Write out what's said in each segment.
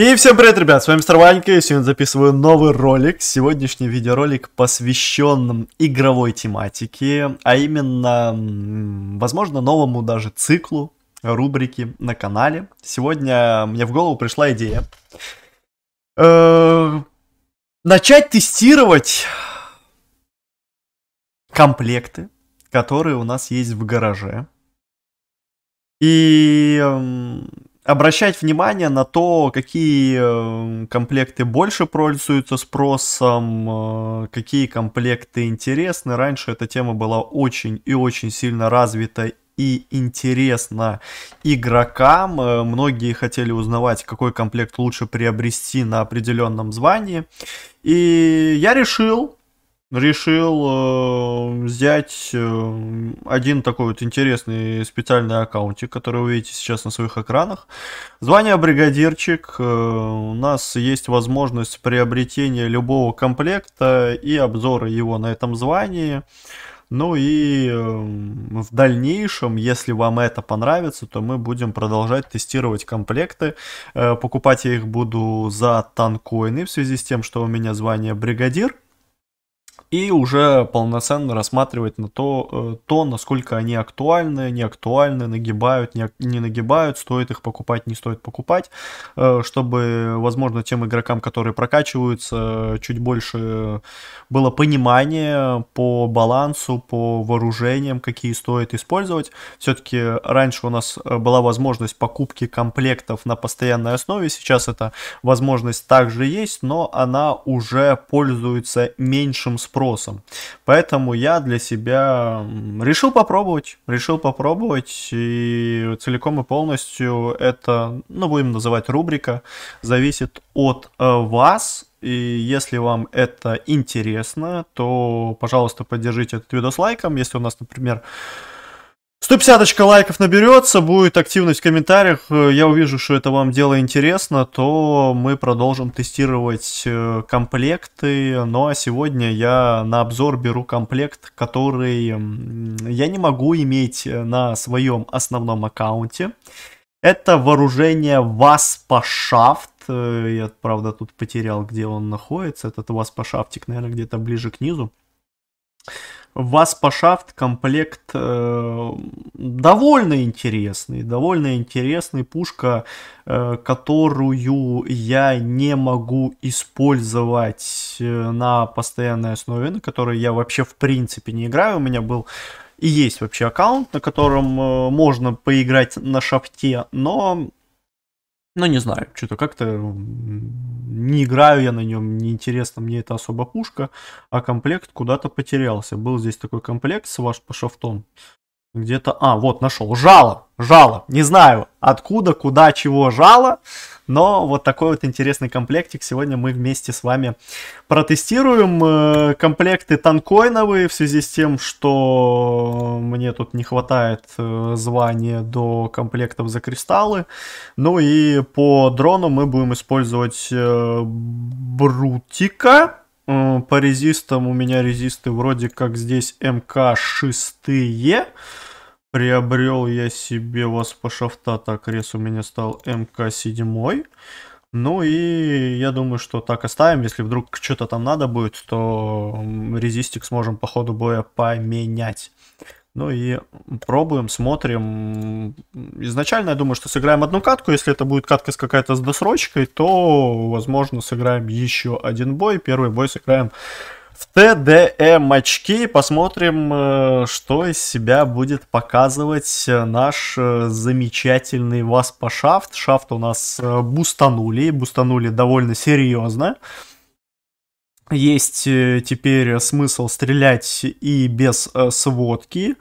И всем привет, ребят, с вами Старванька, и сегодня записываю новый ролик. Сегодняшний видеоролик посвящен игровой тематике, а именно, возможно, новому даже циклу рубрики на канале. Сегодня мне в голову пришла идея э, начать тестировать комплекты, которые у нас есть в гараже. И обращать внимание на то, какие эм, комплекты больше пользуются спросом, э, какие комплекты интересны. Раньше эта тема была очень и очень сильно развита и интересна игрокам. Э, многие хотели узнавать, какой комплект лучше приобрести на определенном звании. И я решил решил э, взять э, один такой вот интересный специальный аккаунтик, который вы видите сейчас на своих экранах. Звание бригадирчик. Э, у нас есть возможность приобретения любого комплекта и обзора его на этом звании. Ну и э, в дальнейшем, если вам это понравится, то мы будем продолжать тестировать комплекты. Э, покупать я их буду за танкоины в связи с тем, что у меня звание бригадир и уже полноценно рассматривать на то, э, то насколько они актуальны, не актуальны, нагибают, не, не нагибают, стоит их покупать, не стоит покупать, э, чтобы, возможно, тем игрокам, которые прокачиваются, чуть больше было понимание по балансу, по вооружениям, какие стоит использовать. Все-таки раньше у нас э, была возможность покупки комплектов на постоянной основе, сейчас эта возможность также есть, но она уже пользуется меньшим спросом спросом. Поэтому я для себя решил попробовать, решил попробовать, и целиком и полностью это, ну, будем называть рубрика, зависит от э, вас, и если вам это интересно, то, пожалуйста, поддержите этот видос лайком. Если у нас, например, 150 лайков наберется, будет активность в комментариях. Э, я увижу, что это вам дело интересно, то мы продолжим тестировать э, комплекты. Ну а сегодня я на обзор беру комплект, который я не могу иметь э, на своем основном аккаунте. Это вооружение Васпашафт. Я, правда, тут потерял, где он находится. Этот Васпашафтик, наверное, где-то ближе к низу. Васпашафт комплект э, довольно интересный, довольно интересный пушка, э, которую я не могу использовать э, на постоянной основе, на которой я вообще в принципе не играю. У меня был и есть вообще аккаунт, на котором э, можно поиграть на шафте, но ну, не знаю, что-то как-то не играю я на нем, неинтересно мне это особо пушка, а комплект куда-то потерялся. Был здесь такой комплект с ваш по шафтом. Где-то, а, вот нашел, жало, жало, не знаю откуда, куда, чего жало, но вот такой вот интересный комплектик. Сегодня мы вместе с вами протестируем. Э, комплекты танкоиновые в связи с тем, что мне тут не хватает э, звания до комплектов за кристаллы. Ну и по дрону мы будем использовать э, Брутика. По резистам у меня резисты вроде как здесь МК 6 Приобрел я себе Васпашафта, так рез у меня стал МК-7. Ну и я думаю, что так оставим. Если вдруг что-то там надо будет, то резистик сможем по ходу боя поменять. Ну и пробуем, смотрим. Изначально я думаю, что сыграем одну катку. Если это будет катка с какая-то с досрочкой, то, возможно, сыграем еще один бой. Первый бой сыграем в ТДМ очки. Посмотрим, э, что из себя будет показывать э, наш э, замечательный Васпа Шафт. Шафт у нас бустанули, бустанули довольно серьезно. Есть теперь смысл стрелять и без сводки.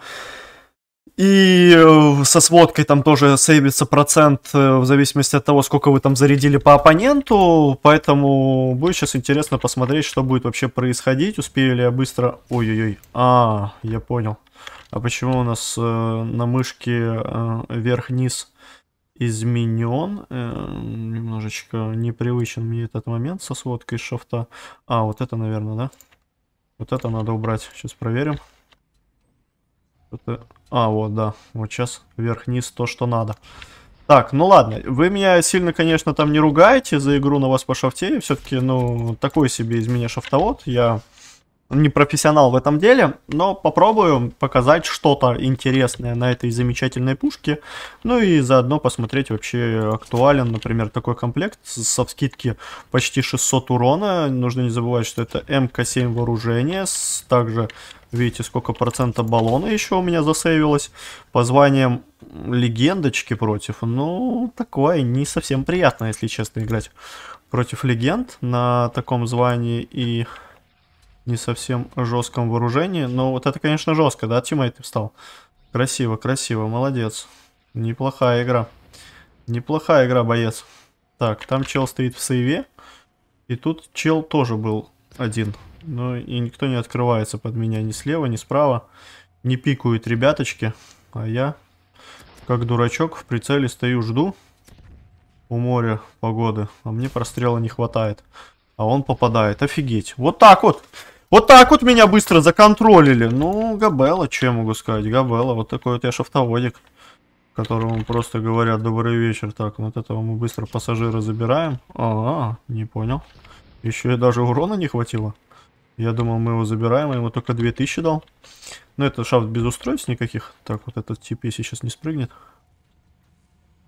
И э, со сводкой там тоже сейвится процент э, в зависимости от того, сколько вы там зарядили по оппоненту. Поэтому будет сейчас интересно посмотреть, что будет вообще происходить. Успею ли я быстро... Ой-ой-ой. А, я понял. А почему у нас э, на мышке э, вверх-низ изменен? Э, немножечко непривычен мне этот момент со сводкой шафта. А, вот это, наверное, да? Вот это надо убрать. Сейчас проверим. Это а, вот, да. Вот сейчас вверх-вниз то, что надо. Так, ну ладно. Вы меня сильно, конечно, там не ругаете за игру на вас по шафте. Все-таки, ну, такой себе из меня шафтовод. Я не профессионал в этом деле, но попробую показать что-то интересное на этой замечательной пушке. Ну и заодно посмотреть вообще актуален, например, такой комплект со скидки почти 600 урона. Нужно не забывать, что это МК-7 вооружение, также Видите, сколько процента баллона еще у меня засейвилось. По званиям легендочки против. Ну, такое не совсем приятно, если честно, играть против легенд на таком звании. И не совсем жестком вооружении. Но вот это, конечно, жестко, да, тиммейт ты встал? Красиво, красиво, молодец. Неплохая игра. Неплохая игра, боец. Так, там чел стоит в сейве. И тут чел тоже был один. Ну и никто не открывается под меня ни слева, ни справа. Не пикают ребяточки. А я, как дурачок, в прицеле стою, жду. У моря погоды. А мне прострела не хватает. А он попадает. Офигеть. Вот так вот. Вот так вот меня быстро законтролили. Ну, Габела, чем могу сказать? Габела, вот такой вот я шафтоводик, которому просто говорят «добрый вечер». Так, вот этого мы быстро пассажира забираем. А, -а, -а не понял. Еще и даже урона не хватило. Я думал, мы его забираем, а ему только 2000 дал. Но ну, это шафт без устройств никаких. Так, вот этот тип, если сейчас не спрыгнет.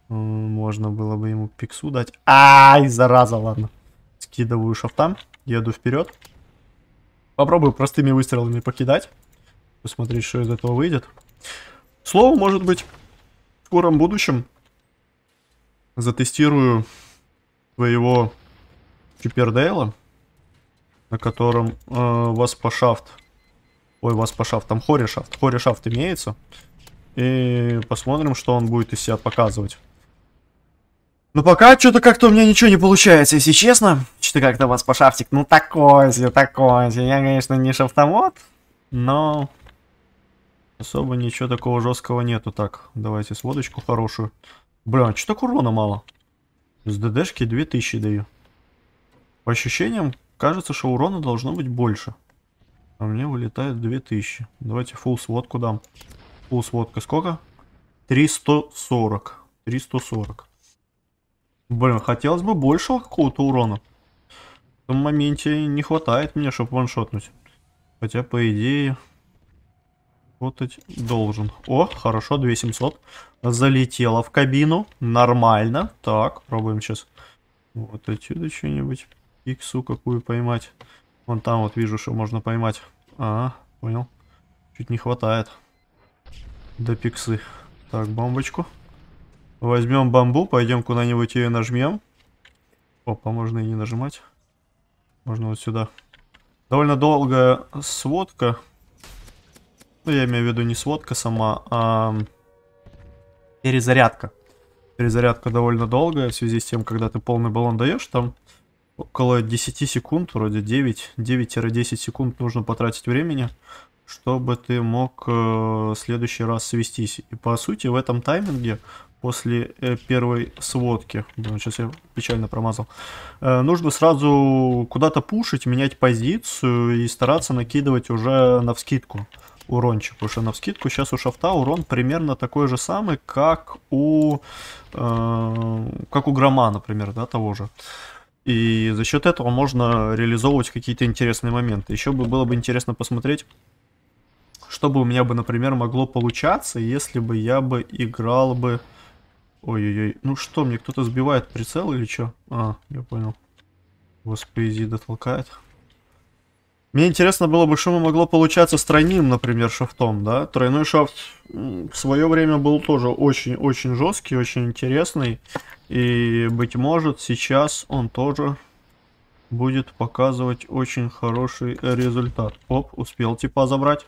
Можно было бы ему пиксу дать. Ай, зараза, ладно. Скидываю шафтам, еду вперед. Попробую простыми выстрелами покидать. Посмотреть, что из этого выйдет. Слово, может быть, в скором будущем затестирую своего Чипердейла, на котором э, Васпашафт, ой, Васпашафт, там Хоришафт, Хоришафт имеется. И посмотрим, что он будет из себя показывать. Но ну, пока что-то как-то у меня ничего не получается, если честно. Что-то как-то у вас по шафтик, ну такой себе, такой себе. Я, конечно, не шафтомод, но особо ничего такого жесткого нету. Так, давайте сводочку хорошую. Бля, а что то урона мало? С ДДшки 2000 даю. По ощущениям, кажется, что урона должно быть больше. А мне вылетает 2000. Давайте фул сводку дам. Фул сводка сколько? 340. 340. Блин, хотелось бы больше какого-то урона. В том моменте не хватает мне, чтобы ваншотнуть. Хотя, по идее, работать должен. О, хорошо, 2700. Залетела в кабину. Нормально. Так, пробуем сейчас. Вот отсюда что-нибудь. Иксу какую поймать. Вон там вот вижу, что можно поймать. А, понял. Чуть не хватает. До пиксы. Так, бомбочку. Возьмем бамбу, пойдем куда-нибудь ее нажмем. Опа, можно и не нажимать. Можно вот сюда. Довольно долгая сводка. Ну, я имею в виду не сводка сама, а перезарядка. Перезарядка довольно долгая в связи с тем, когда ты полный баллон даешь, там около 10 секунд, вроде 9, 9-10 секунд нужно потратить времени, чтобы ты мог э, следующий раз свестись. И по сути в этом тайминге после э, первой сводки. Блин, сейчас я печально промазал. Э, нужно сразу куда-то пушить, менять позицию и стараться накидывать уже на вскидку урончик. Потому что на вскидку сейчас у шафта урон примерно такой же самый, как у, э, как у грома, например, да, того же. И за счет этого можно реализовывать какие-то интересные моменты. Еще бы было бы интересно посмотреть, что бы у меня бы, например, могло получаться, если бы я бы играл бы Ой-ой-ой. Ну что, мне кто-то сбивает прицел или что? А, я понял. Воспоэзида толкает. Мне интересно было бы, что могло получаться с тройным, например, шафтом, да? Тройной шафт в свое время был тоже очень-очень жесткий, очень интересный. И, быть может, сейчас он тоже будет показывать очень хороший результат. Оп, успел типа забрать.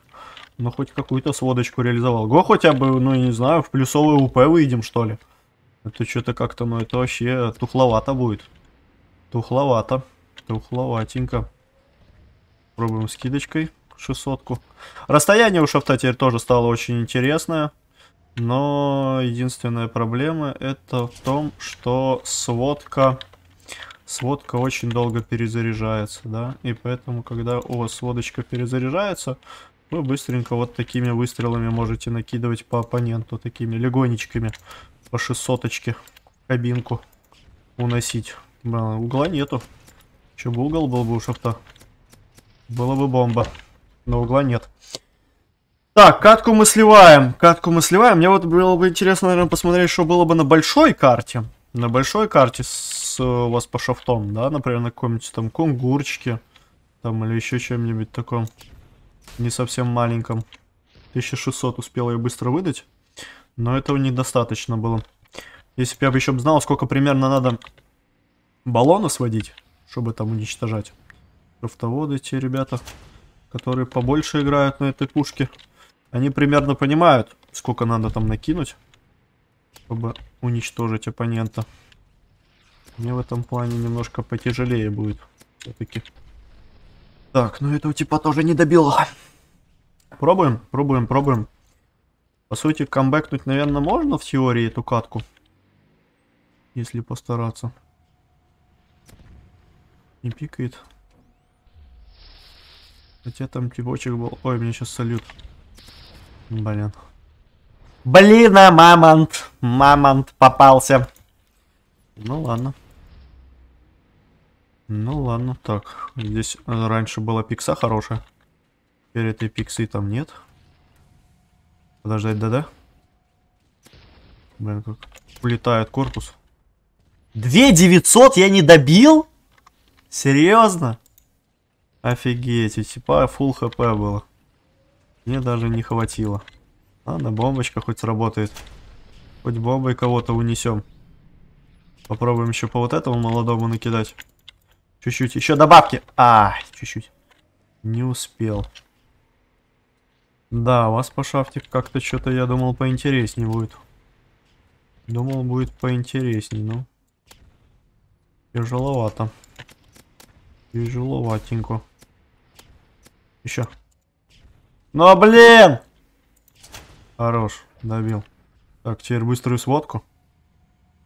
Но ну, хоть какую-то сводочку реализовал. Го хотя бы, ну, я не знаю, в плюсовое УП выйдем, что ли. Это что-то как-то, ну это вообще тухловато будет. Тухловато. Тухловатенько. Пробуем скидочкой шестьсотку. Расстояние у шафта теперь тоже стало очень интересное. Но единственная проблема это в том, что сводка... Сводка очень долго перезаряжается, да, и поэтому, когда у вас сводочка перезаряжается, вы быстренько вот такими выстрелами можете накидывать по оппоненту, такими легонечками по 600 кабинку уносить. Блин, угла нету. Че бы угол был бы у шафта? Было бы бомба. Но угла нет. Так, катку мы сливаем. Катку мы сливаем. Мне вот было бы интересно, наверное, посмотреть, что было бы на большой карте. На большой карте с у вас по шафтом, да? Например, на каком-нибудь там кунгурчике. Там или еще чем-нибудь таком. Не совсем маленьком. 1600 успел я быстро выдать. Но этого недостаточно было. Если бы я бы еще знал, сколько примерно надо баллона сводить, чтобы там уничтожать. Рафтоводы те ребята, которые побольше играют на этой пушке. Они примерно понимают, сколько надо там накинуть, чтобы уничтожить оппонента. Мне в этом плане немножко потяжелее будет все-таки. Так, ну этого типа тоже не добило. Пробуем, пробуем, пробуем. По сути, камбэкнуть, наверное, можно в теории эту катку. Если постараться. Не пикает. Хотя там типочек был... Ой, мне сейчас салют. Блин. Блин, а мамонт! Мамонт попался. Ну ладно. Ну ладно, так. Здесь раньше была пикса хорошая. Теперь этой пиксы там нет. Подождать, да-да? Блин, как улетает корпус. 2900 я не добил? Серьезно? Офигеть, у типа фул хп было. Мне даже не хватило. Ладно, бомбочка хоть сработает. Хоть бомбой кого-то унесем. Попробуем еще по вот этому молодому накидать. Чуть-чуть, еще добавки. А, чуть-чуть. Не успел. Да, у вас по шафте как-то что-то, я думал, поинтереснее будет. Думал, будет поинтереснее, но... Тяжеловато. Тяжеловатенько. Еще. Ну, блин! Хорош, добил. Так, теперь быструю сводку.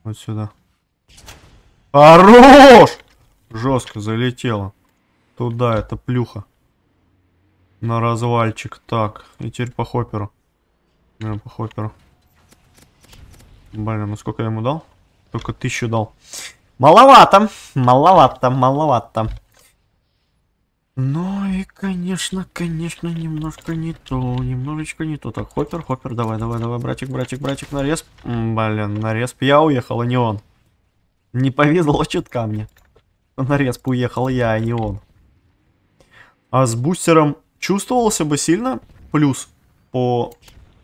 Вот сюда. Хорош! Жестко залетело. Туда, это плюха на развальчик. Так, и теперь по хопперу. Да, э, по хопперу. Блин, ну сколько я ему дал? Только тысячу дал. Маловато, маловато, маловато. Ну и, конечно, конечно, немножко не то, немножечко не то. Так, хоппер, хоппер, давай, давай, давай, братик, братик, братик, нарез, Блин, нарез, я уехал, а не он. Не повезло чутка мне. Нарез респ уехал я, а не он. А с бустером чувствовался бы сильно плюс по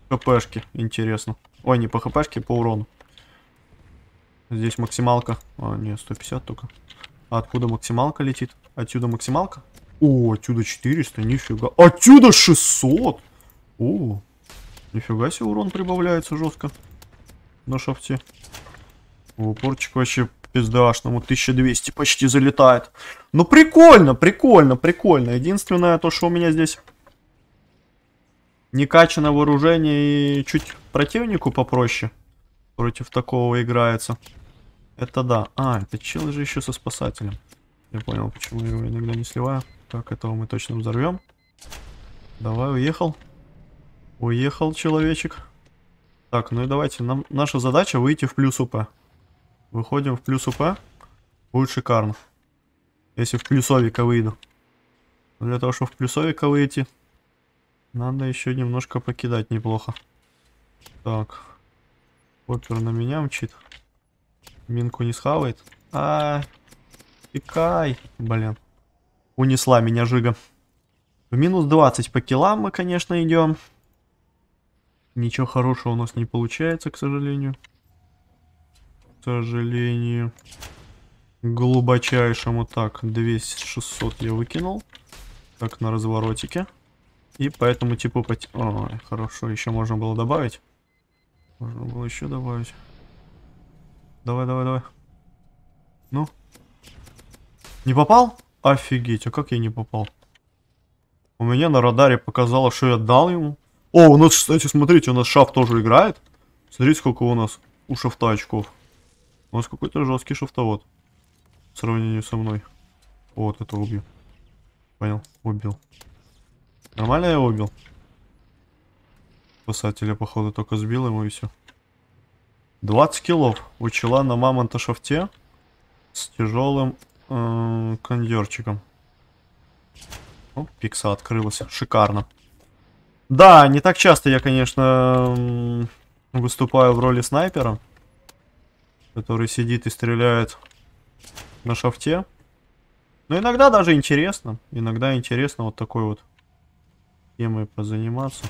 хпшке, интересно. Ой, не по хпшке, по урону. Здесь максималка. А, нет, 150 только. А откуда максималка летит? Отсюда максималка? О, отсюда 400, нифига. Отсюда 600! О, нифига себе урон прибавляется жестко на шафте. Упорчик вообще пиздашному 1200 почти залетает. Ну прикольно, прикольно, прикольно. Единственное то, что у меня здесь не качано вооружение и чуть противнику попроще против такого играется. Это да. А, это чел же еще со спасателем. Я понял, почему его иногда не сливаю. Так, этого мы точно взорвем. Давай, уехал. Уехал человечек. Так, ну и давайте. Нам, наша задача выйти в плюс УП. Выходим в плюс УП. Будет шикарно. Если в плюсовика выйду. Но для того, чтобы в плюсовика выйти, надо еще немножко покидать неплохо. Так. Поппер на меня мчит. Минку не схавает. А, пикай, Блин. Унесла меня жига. В минус 20 по килам мы, конечно, идем. Ничего хорошего у нас не получается, к сожалению сожалению. Глубочайшему. Так, 200, 600 я выкинул. Так, на разворотике. И поэтому типу Пот... Ой, хорошо, еще можно было добавить. Можно было еще добавить. Давай, давай, давай. Ну. Не попал? Офигеть, а как я не попал? У меня на радаре показало, что я дал ему. О, у нас, кстати, смотрите, у нас шаф тоже играет. Смотрите, сколько у нас у шафта очков. У нас какой-то жесткий шуфтовод В сравнении со мной. Вот это убью. Понял, убил. Нормально я его убил? Спасателя, походу, только сбил ему и все. 20 килов учила на мамонта шафте с тяжелым э, -э кондерчиком. О, пикса открылась. Шикарно. Да, не так часто я, конечно, выступаю в роли снайпера который сидит и стреляет на шафте. Но иногда даже интересно. Иногда интересно вот такой вот темой позаниматься.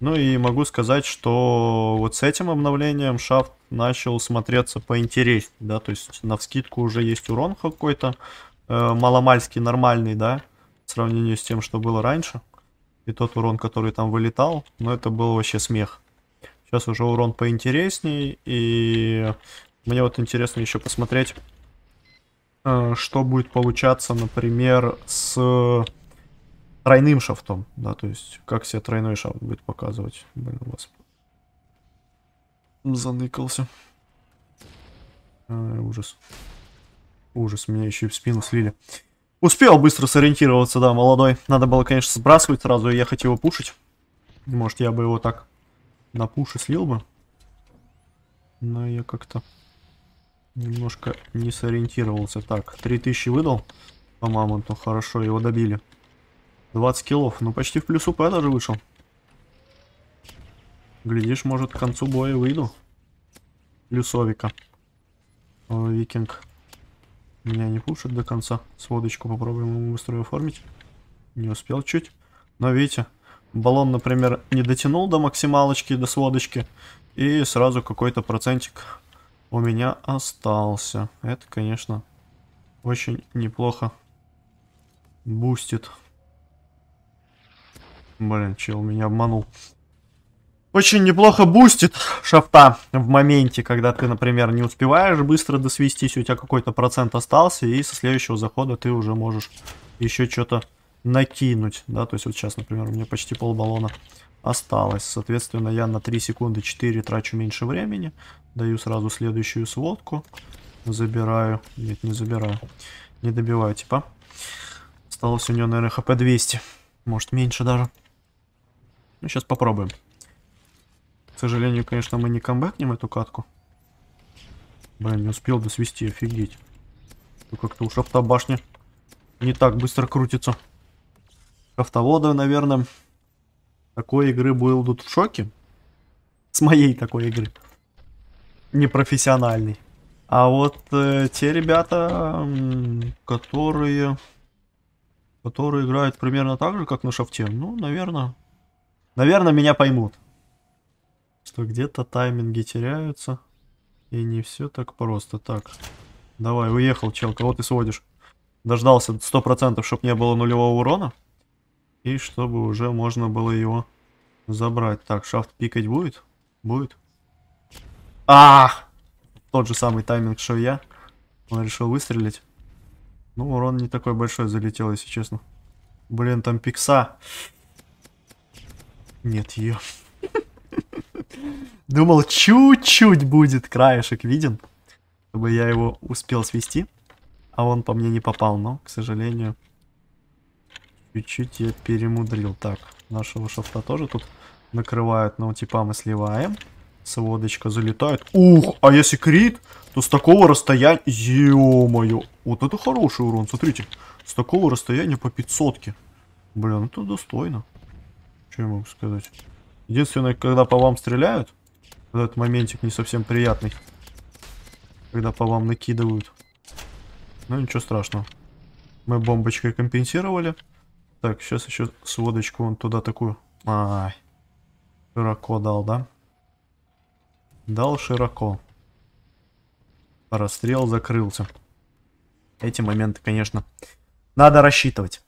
Ну и могу сказать, что вот с этим обновлением шафт начал смотреться поинтереснее, да, то есть на вскидку уже есть урон какой-то, э, маломальский нормальный, да, в сравнении с тем, что было раньше. И тот урон, который там вылетал, но ну, это был вообще смех. Сейчас уже урон поинтересней, и мне вот интересно еще посмотреть, э, что будет получаться, например, с тройным шафтом. Да, то есть, как себе тройной шафт будет показывать. Блин, у вас заныкался. А, ужас. Ужас, меня еще и в спину слили. Успел быстро сориентироваться, да, молодой. Надо было, конечно, сбрасывать сразу и ехать его пушить. Может, я бы его так на пуши слил бы. Но я как-то Немножко не сориентировался. Так, 3000 выдал по то Хорошо, его добили. 20 киллов. Ну, почти в плюс УП даже вышел. Глядишь, может, к концу боя выйду. Плюсовика. О, викинг. Меня не пушит до конца. Сводочку попробуем ему быстро оформить. Не успел чуть. Но видите, баллон, например, не дотянул до максималочки, до сводочки. И сразу какой-то процентик у меня остался. Это, конечно, очень неплохо бустит. Блин, чел меня обманул. Очень неплохо бустит шафта в моменте, когда ты, например, не успеваешь быстро досвестись, у тебя какой-то процент остался, и со следующего захода ты уже можешь еще что-то накинуть, да, то есть вот сейчас, например, у меня почти пол баллона осталось, соответственно, я на 3 секунды 4 трачу меньше времени, даю сразу следующую сводку, забираю, нет, не забираю, не добиваю, типа, осталось у него, наверное, хп 200, может, меньше даже, ну, сейчас попробуем. К сожалению, конечно, мы не камбэкнем эту катку, блин, не успел досвести, офигеть, как-то уж автобашня не так быстро крутится. Крафтоводы, наверное, такой игры будут в шоке. С моей такой игры. Непрофессиональной. А вот э, те ребята, которые, которые играют примерно так же, как на шафте, ну, наверное, наверное, меня поймут. Что где-то тайминги теряются. И не все так просто. Так, давай, уехал, чел, кого ты сводишь? Дождался 100%, чтобы не было нулевого урона. И чтобы уже можно было его забрать. Так, шафт пикать будет? Будет. А, Тот же самый тайминг, что и я. Он решил выстрелить. Ну, урон не такой большой залетел, если честно. Блин, там пикса. Нет, ее. Думал, чуть-чуть будет краешек виден, чтобы я его успел свести. А он по мне не попал, но, к сожалению... Чуть-чуть я перемудрил. Так, нашего шафта тоже тут накрывают, но типа мы сливаем. Сводочка залетает. Ух, а если крит, то с такого расстояния... Ё-моё, вот это хороший урон, смотрите. С такого расстояния по 500-ке. Блин, это достойно. Что я могу сказать? Единственное, когда по вам стреляют, этот моментик не совсем приятный. Когда по вам накидывают. Ну ничего страшного. Мы бомбочкой компенсировали. Так, сейчас еще сводочку вон туда такую. А, широко дал, да? Дал широко. Расстрел закрылся. Эти моменты, конечно, надо рассчитывать.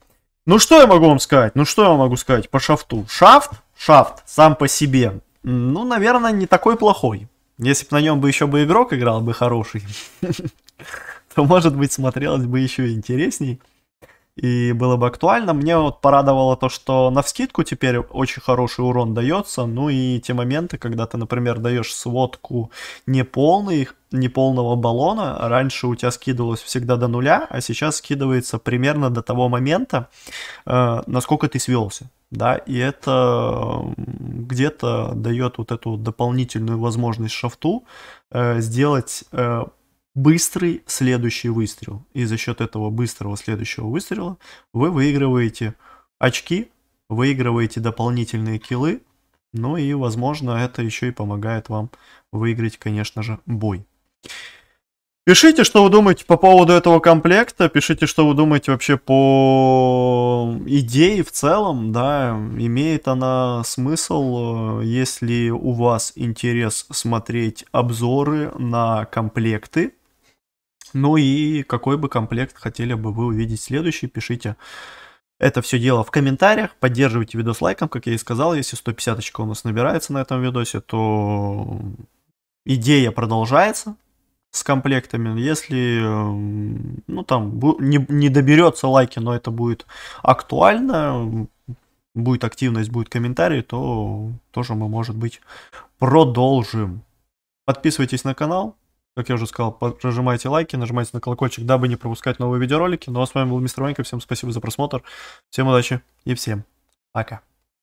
Ну что я могу вам сказать? Ну что я могу сказать по шафту? Шафт? Шафт сам по себе. Ну, наверное, не такой плохой. Если бы на нем бы еще бы игрок играл бы хороший, то, может быть, смотрелось бы еще интересней и было бы актуально. Мне вот порадовало то, что на вскидку теперь очень хороший урон дается, ну и те моменты, когда ты, например, даешь сводку неполный, неполного баллона, раньше у тебя скидывалось всегда до нуля, а сейчас скидывается примерно до того момента, э, насколько ты свелся. Да, и это где-то дает вот эту дополнительную возможность шафту э, сделать э, быстрый следующий выстрел. И за счет этого быстрого следующего выстрела вы выигрываете очки, выигрываете дополнительные киллы, ну и, возможно, это еще и помогает вам выиграть, конечно же, бой. Пишите, что вы думаете по поводу этого комплекта, пишите, что вы думаете вообще по идее в целом, да, имеет она смысл, э, если у вас интерес смотреть обзоры на комплекты, ну и какой бы комплект хотели бы вы увидеть следующий, пишите это все дело в комментариях. Поддерживайте видос лайком, как я и сказал. Если 150 очков у нас набирается на этом видосе, то идея продолжается с комплектами. Если, ну там, не, не доберется лайки, но это будет актуально, будет активность, будет комментарий, то тоже мы, может быть, продолжим. Подписывайтесь на канал, как я уже сказал, прожимайте лайки, нажимайте на колокольчик, дабы не пропускать новые видеоролики. Ну а с вами был Мистер Ванька, всем спасибо за просмотр, всем удачи и всем пока.